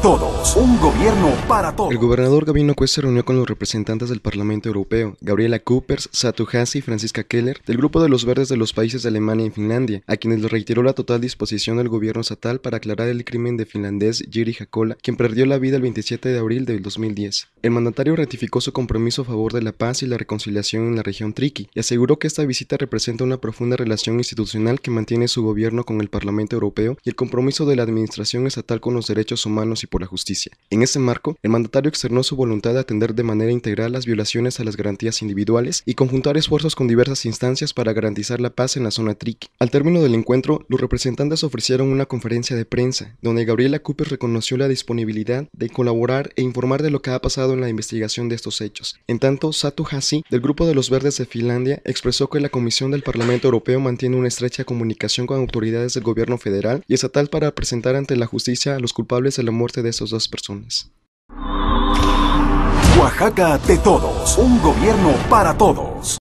todos, un gobierno para todos. El gobernador Gabino Cuesta se reunió con los representantes del Parlamento Europeo, Gabriela Coopers, Satu Hasi y Francisca Keller, del Grupo de los Verdes de los países de Alemania y Finlandia, a quienes les reiteró la total disposición del gobierno estatal para aclarar el crimen de finlandés Jiri Hakola, quien perdió la vida el 27 de abril del 2010. El mandatario ratificó su compromiso a favor de la paz y la reconciliación en la región Triki y aseguró que esta visita representa una profunda relación institucional que mantiene su gobierno con el Parlamento Europeo y el compromiso de la administración estatal con los derechos derechos humanos y por la justicia. En ese marco, el mandatario externó su voluntad de atender de manera integral las violaciones a las garantías individuales y conjuntar esfuerzos con diversas instancias para garantizar la paz en la zona TRIC. Al término del encuentro, los representantes ofrecieron una conferencia de prensa, donde Gabriela Cooper reconoció la disponibilidad de colaborar e informar de lo que ha pasado en la investigación de estos hechos. En tanto, Satu Hasi, del Grupo de los Verdes de Finlandia, expresó que la Comisión del Parlamento Europeo mantiene una estrecha comunicación con autoridades del gobierno federal y estatal para presentar ante la justicia a los culpables culpables de la muerte de esas dos personas. Oaxaca de todos, un gobierno para todos.